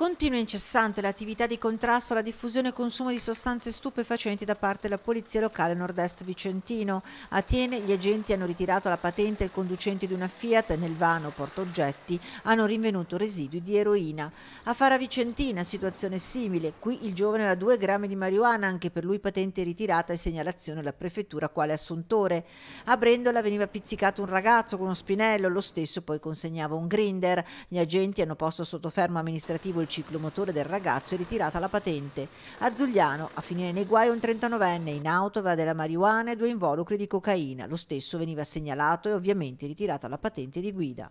Continua e incessante l'attività di contrasto alla diffusione e consumo di sostanze stupefacenti da parte della Polizia Locale Nord-Est Vicentino. A Tiene gli agenti hanno ritirato la patente e il conducente di una Fiat nel vano Portoggetti hanno rinvenuto residui di eroina. A Fara Vicentina situazione simile. Qui il giovane aveva 2 grammi di marijuana, anche per lui patente ritirata e segnalazione alla prefettura quale assuntore. A Brendola veniva pizzicato un ragazzo con uno spinello, lo stesso poi consegnava un grinder. Gli agenti hanno posto sotto fermo amministrativo il ciclomotore del ragazzo e ritirata la patente. A Zugliano, a finire nei guai, un 39enne in auto aveva della marijuana e due involucri di cocaina. Lo stesso veniva segnalato e ovviamente ritirata la patente di guida.